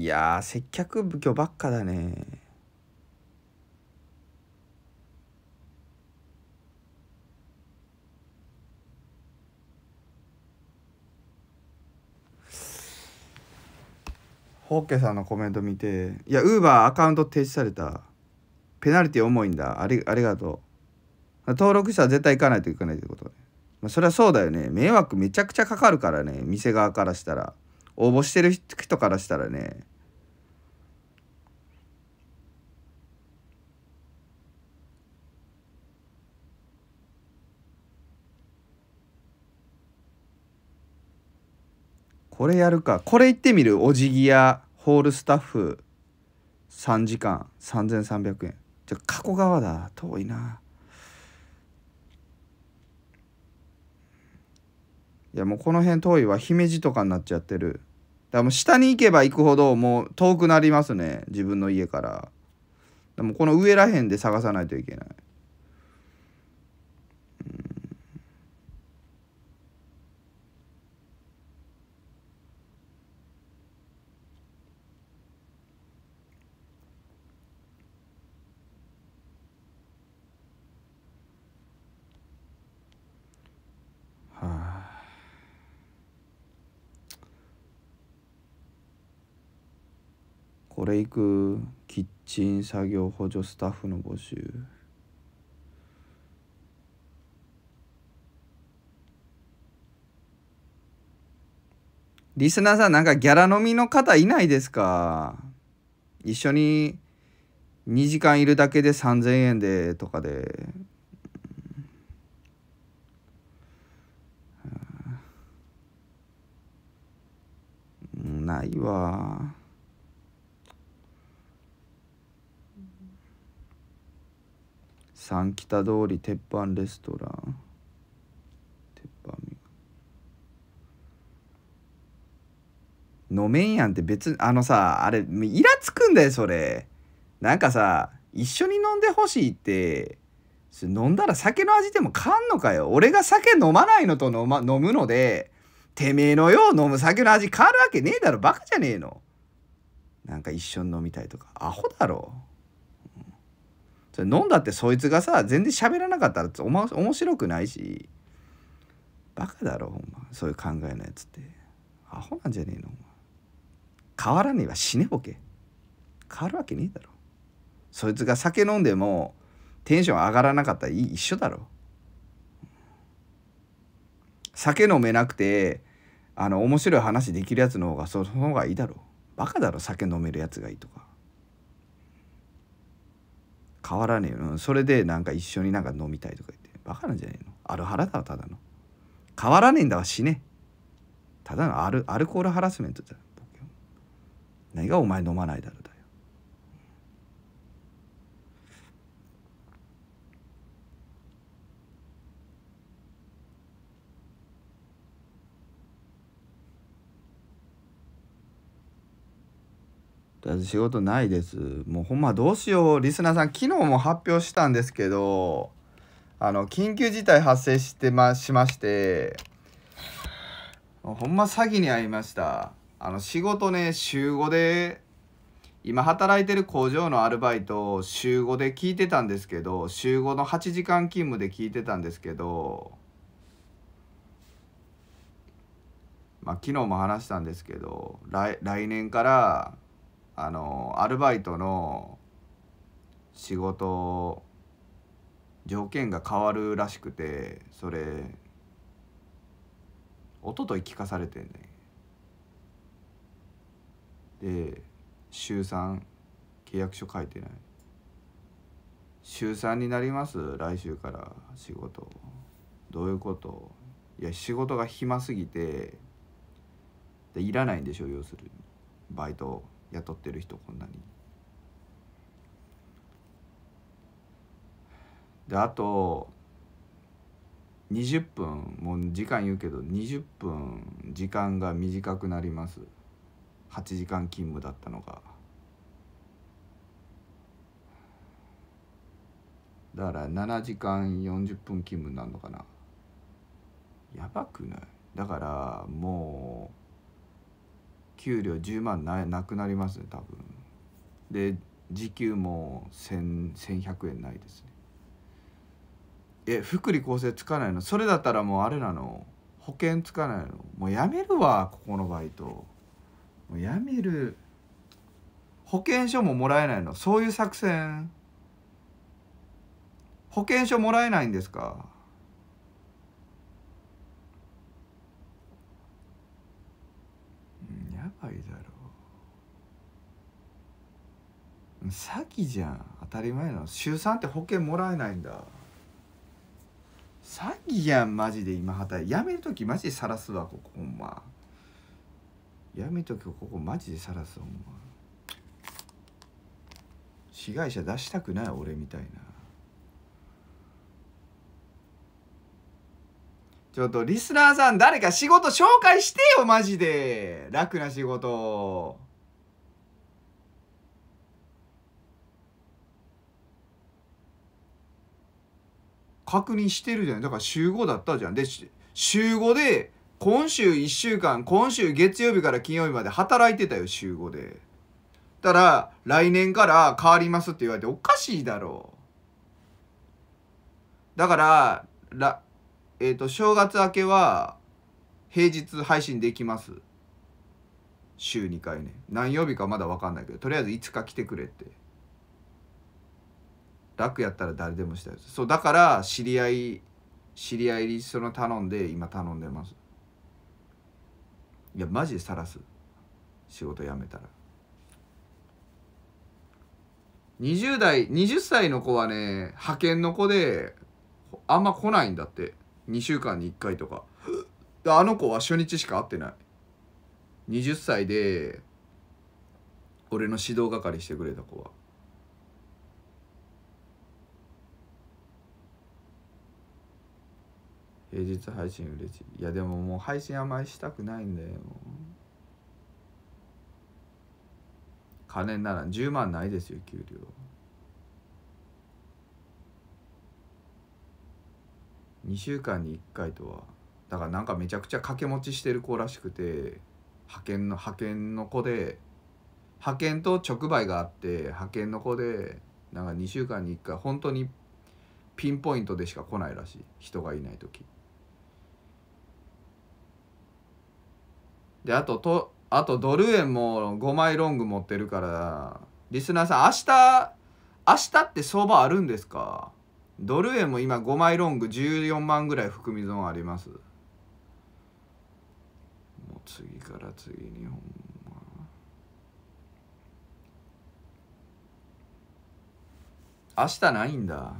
いや接客奉行ばっかだねホッケさんのコメント見ていやウーバーアカウント停止されたペナルティ重いんだありありがとう登録者ら絶対行かないといけないってことねまあそれはそうだよね迷惑めちゃくちゃかかるからね店側からしたら。応募してる人からしたらねこれやるかこれいってみるお辞儀やホールスタッフ3時間3300円じゃ加古川だ遠いないやもうこの辺遠いわ姫路とかになっちゃってるらもう下に行けば行くほどもう遠くなりますね自分の家から。でもこの上らへんで探さないといけない。これ行くキッチン作業補助スタッフの募集リスナーさんなんかギャラ飲みの方いないですか一緒に2時間いるだけで3,000円でとかでないわ。三北通り鉄板レストラン鉄板飲めんやんって別あのさあれイラつくんだよそれなんかさ一緒に飲んでほしいって飲んだら酒の味でもかんのかよ俺が酒飲まないのと飲,、ま、飲むのでてめえのよう飲む酒の味変わるわけねえだろバカじゃねえのなんか一緒に飲みたいとかアホだろそれ飲んだってそいつがさ全然喋らなかったらお、面白くないしバカだろほんまそういう考えのやつってアホなんじゃねえの変わらねえわ死ねボケ変わるわけねえだろそいつが酒飲んでもテンション上がらなかったら一緒だろ酒飲めなくてあの面白い話できるやつの方がその方がいいだろバカだろ酒飲めるやつがいいとか変わらねえよ、うん、それでなんか一緒になんか飲みたいとか言ってバカなんじゃねえのアルハラだわただの変わらねえんだわ死ねただのアルアルコールハラスメントじゃ何がお前飲まないだろとりあえず仕事ないです。もうほんまどうしよう。リスナーさん、昨日も発表したんですけど、あの、緊急事態発生してま、しまして、ほんま詐欺に遭いました。あの、仕事ね、週5で、今働いてる工場のアルバイト週5で聞いてたんですけど、週5の8時間勤務で聞いてたんですけど、まあ、昨日も話したんですけど来来年からあのアルバイトの仕事条件が変わるらしくてそれ一昨日聞かされてねで週3契約書書いてない週3になります来週から仕事どういうこといや仕事が暇すぎてでいらないんでしょ要するにバイト雇ってる人こんなに。であと20分もう時間言うけど20分時間が短くなります8時間勤務だったのがだから7時間40分勤務になるのかなやばくないだからもう給料10万ななくなりますね多分で時給も1100円ないですねえ福利厚生つかないのそれだったらもうあれなの保険つかないのもうやめるわここのバイトもうやめる保険証ももらえないのそういう作戦保険証もらえないんですか詐欺じゃん当たり前の週3って保険もらえないんだ詐欺やんマジで今働いやめる時マジで晒すわここほんまやめときここマジで晒すほんま被害者出したくない俺みたいなちょっとリスナーさん誰か仕事紹介してよマジで楽な仕事確認してるじゃないだから週5だったじゃんで週5で今週1週間今週月曜日から金曜日まで働いてたよ週5でたら来年から変わりますって言われておかしいだろうだかららえっ、ー、と正月明けは平日配信できます週2回ね何曜日かまだ分かんないけどとりあえずいつか来てくれって楽やったら誰でもしたいそうだから知り合い知り合いにその頼んで今頼んでますいやマジでさらす仕事辞めたら20代20歳の子はね派遣の子であんま来ないんだって2週間に1回とかあの子は初日しか会ってない20歳で俺の指導係してくれた子は平日配信嬉しいいやでももう配信あまりしたくないんだよ金なら10万ないですよ給料2週間に1回とはだからなんかめちゃくちゃ掛け持ちしてる子らしくて派遣の派遣の子で派遣と直売があって派遣の子でなんか2週間に1回本当にピンポイントでしか来ないらしい人がいない時。であととあとドル円も5枚ロング持ってるからリスナーさん明日明日って相場あるんですかドル円も今5枚ロング14万ぐらい含み損ありますもう次から次にほんま明日ないんだ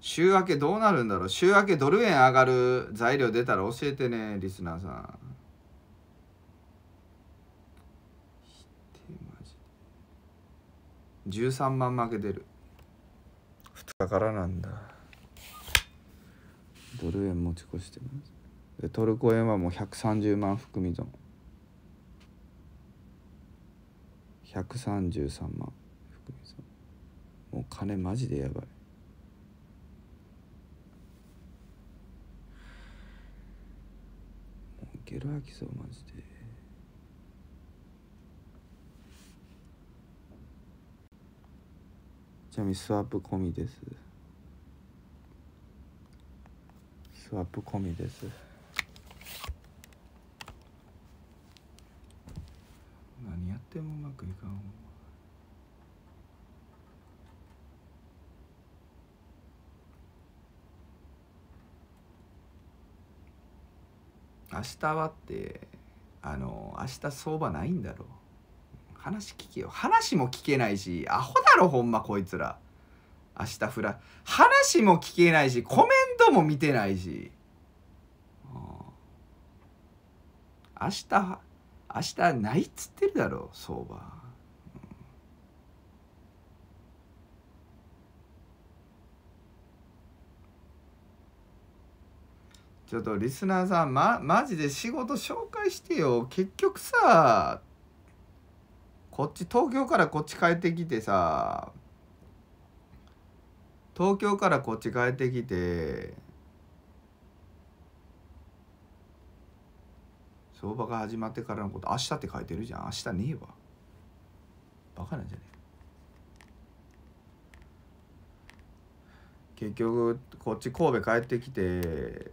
週明けどうなるんだろう週明けドル円上がる材料出たら教えてねリスナーさん13万負けてる2日からなんだドル円持ち越してますでトルコ円はもう130万含み損133万含み損もう金マジでやばいもうゲロ吐きそうマジで。ちなみにスワップ込みですスワップ込みです何やってもうまくいかん明日はってあの明日相場ないんだろう話聞けよ話も聞けないしアホだろほんまこいつら明日フラ話も聞けないしコメントも見てないし明日明日ないっつってるだろ相場、ちょっとリスナーさんまマジで仕事紹介してよ結局さこっち東京からこっち帰ってきてさ東京からこっち帰ってきて相場が始まってからのこと明日って書いてるじゃん明日ねえわバカなんじゃねえ結局こっち神戸帰ってきて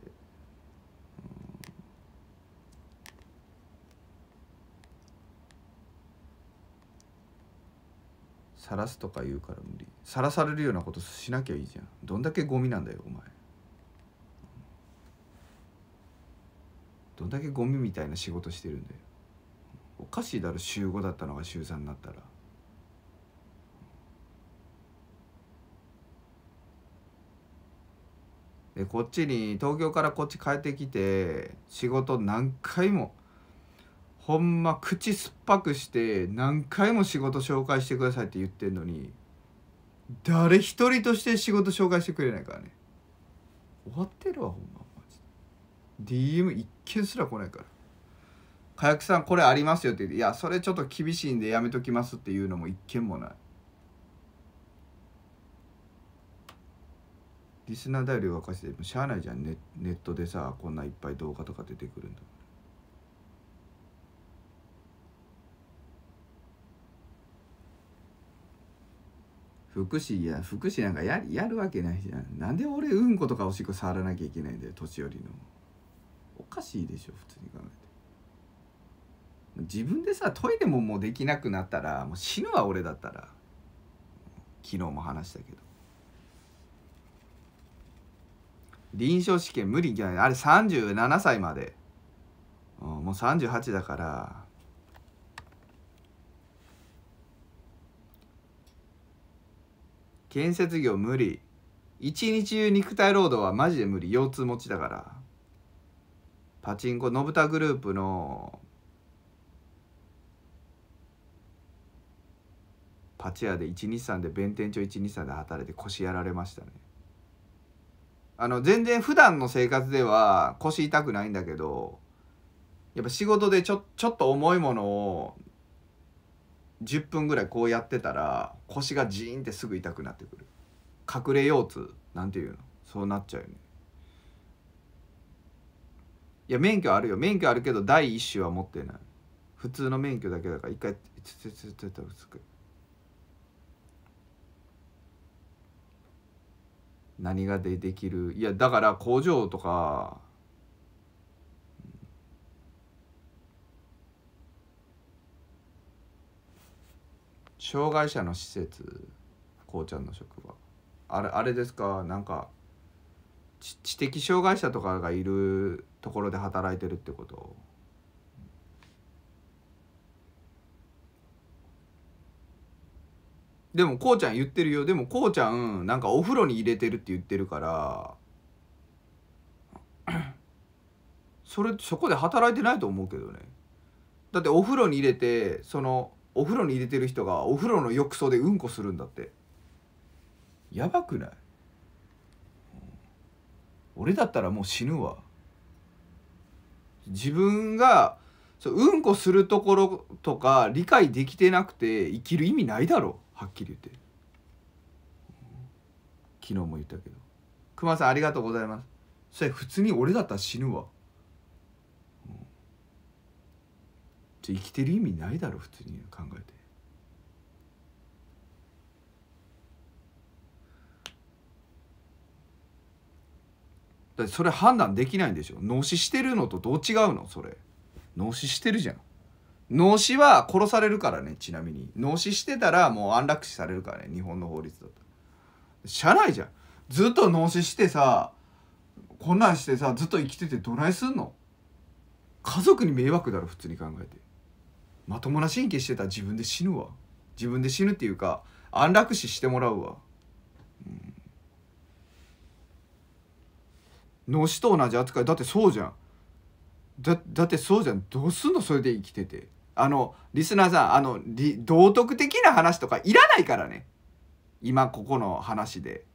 晒すとか言うから無理晒されるようなことしなきゃいいじゃんどんだけゴミなんだよお前どんだけゴミみたいな仕事してるんだよおかしいだろ週5だったのが週3になったらでこっちに東京からこっち帰ってきて仕事何回もほんま口酸っぱくして何回も仕事紹介してくださいって言ってんのに誰一人として仕事紹介してくれないからね終わってるわほんまマジで DM 一件すら来ないから「火薬さんこれありますよ」って言って「いやそれちょっと厳しいんでやめときます」っていうのも一件もないリスナー代理がおかしいでもしゃあないじゃんネネットでさこんないっぱい動画とか出てくるんだ福祉や福祉なんかややるわけないじゃんなんで俺うんことかおしっこ触らなきゃいけないんだよ年寄りのおかしいでしょ普通に考えて自分でさトイレももうできなくなったらもう死ぬわ俺だったら昨日も話したけど臨床試験無理じゃないあれ37歳まで、うん、もう38だから建設業無理一日中肉体労働はマジで無理腰痛持ちだからパチンコのぶたグループのパチ屋で123で弁天町123で働いて腰やられましたねあの全然普段の生活では腰痛くないんだけどやっぱ仕事でちょちょっと重いものを10分ぐらいこうやってたら腰がジーンってすぐ痛くなってくる隠れ腰痛なんていうのそうなっちゃうよねいや免許あるよ免許あるけど第一種は持ってない普通の免許だけだから一回つつつつつつく何がでできるいやだから工場とか障害者の施設こうちゃんの職場あれあれですかなんか知的障害者とかがいるところで働いてるってことでもこうちゃん言ってるよでもこうちゃんなんかお風呂に入れてるって言ってるからそれそこで働いてないと思うけどねだってお風呂に入れてそのお風呂に入れてる人がお風呂の浴槽でうんこするんだってやばくない俺だったらもう死ぬわ自分がうんこするところとか理解できてなくて生きる意味ないだろはっきり言って昨日も言ったけど熊さんありがとうございますそれ普通に俺だったら死ぬわじゃ生きてる意味ないだろ普通に考えて。だそれ判断できないんでしょ脳死してるのとどう違うのそれ脳死してるじゃん脳死は殺されるからねちなみに脳死してたらもう安楽死されるからね日本の法律だと社内じゃんずっと脳死してさこんなんしてさずっと生きててどないすんの家族に迷惑だろ普通に考えてまともな神経してたら自分で死ぬわ自分で死ぬっていうか安楽死してもらうわ、うん、脳死と同じ扱いだってそうじゃんだだってそうじゃんどうすんのそれで生きててあのリスナーさんあの道徳的な話とかいらないからね今ここの話で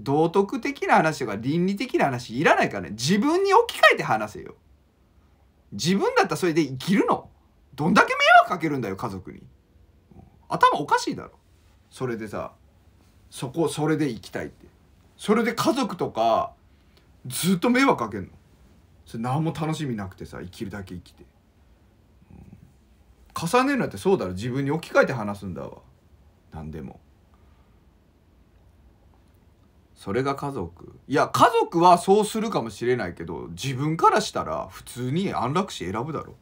道徳的な話とか倫理的な話いらないからね自分に置き換えて話せよ自分だったらそれで生きるのどんだけ迷惑かけるんだよ家族に頭おかしいだろそれでさそこそれで行きたいってそれで家族とかずっと迷惑かけんのそれ何も楽しみなくてさ生きるだけ生きて、うん、重ねるなんてそうだろ自分に置き換えて話すんだわ何でもそれが家族いや家族はそうするかもしれないけど自分からしたら普通に安楽死選ぶだろ